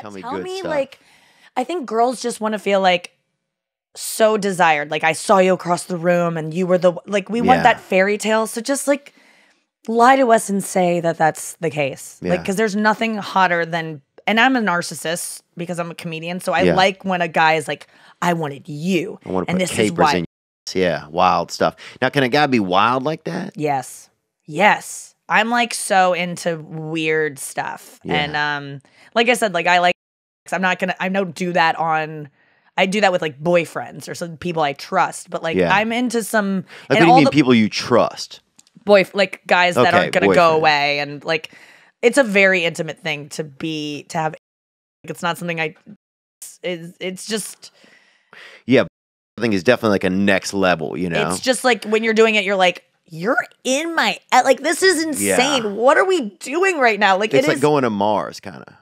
tell me, tell me stuff. like I think girls just want to feel like so desired. Like I saw you across the room and you were the like we yeah. want that fairy tale. So just like lie to us and say that that's the case. Yeah. Like cuz there's nothing hotter than and I'm a narcissist because I'm a comedian. So I yeah. like when a guy is like I wanted you. I want to and this is why. yeah, wild stuff. Now can a guy be wild like that? Yes. Yes. I'm like so into weird stuff. Yeah. And um like I said, like I like I'm not gonna I don't do that on I do that with like boyfriends or some people I trust, but like yeah. I'm into some like, what do you mean people you trust? Boy like guys okay, that aren't gonna boyfriend. go away and like it's a very intimate thing to be to have like it's not something I it's, it's just Yeah, I think is definitely like a next level, you know. It's just like when you're doing it, you're like, you're in my like this is insane. Yeah. What are we doing right now? Like it's it like is, going to Mars kind of.